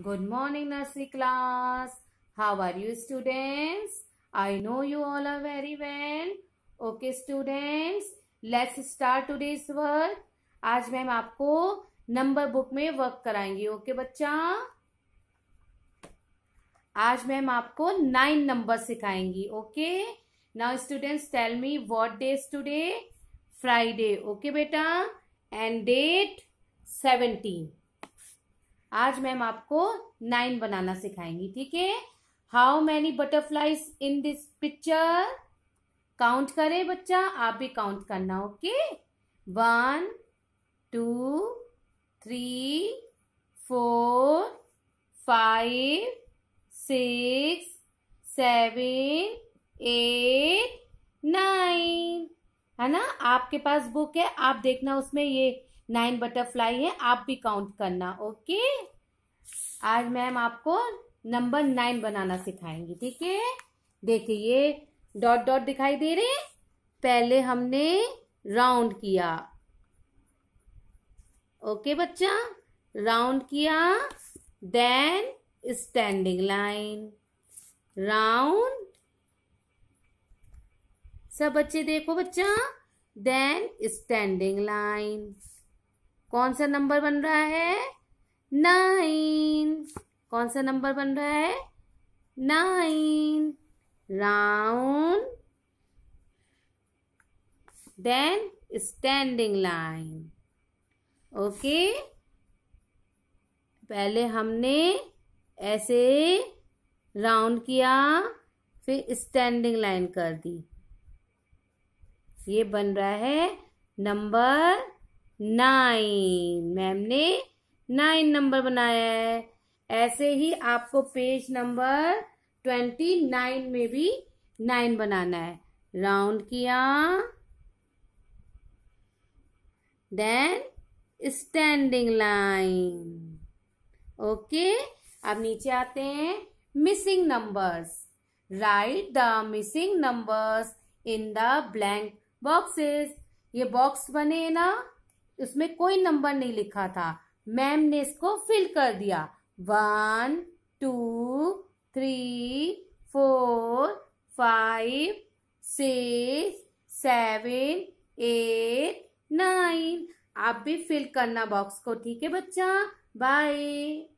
Good morning nursery class. How are you students? I know you all are very well. Okay students, let's start today's work. आज ma'am आपको number book में work कराएंगी okay okay, बच्चा आज ma'am आपको nine number सिखाएंगी okay now students tell me what day is today Friday okay बेटा and date seventeen आज मैम आपको नाइन बनाना सिखाएंगी ठीक है how many butterflies in this picture count करें बच्चा आप भी काउंट करना okay one two three four five six seven eight nine है ना आपके पास बुक है आप देखना उसमें ये नाइन बटरफ्लाई है आप भी काउंट करना ओके आज मैम आपको नंबर नाइन बनाना सिखाएंगी ठीक है देखिए ये डॉट डॉट दिखाई दे रहे पहले हमने राउंड किया ओके बच्चा राउंड किया देन स्टैंडिंग लाइन राउंड सब बच्चे देखो बच्चा देन स्टैंडिंग लाइन कौन सा नंबर बन रहा है नाइन कौन सा नंबर बन रहा है nine round then standing line okay पहले हमने ऐसे राउंड किया फिर स्टैंडिंग लाइन कर दी ये बन रहा है नंबर नाइन मैम ने नाइन नंबर बनाया है ऐसे ही आपको पेज नंबर ट्वेंटी नाइन में भी नाइन बनाना है राउंड किया देन स्टैंडिंग लाइन ओके अब नीचे आते हैं missing numbers right the missing numbers in the blank boxes ये बॉक्स बने ना उसमें कोई नंबर नहीं लिखा था मैम ने इसको फिल कर दिया one two three four five six seven eight nine आप भी फिल करना बॉक्स को ठीक है बच्चा बाय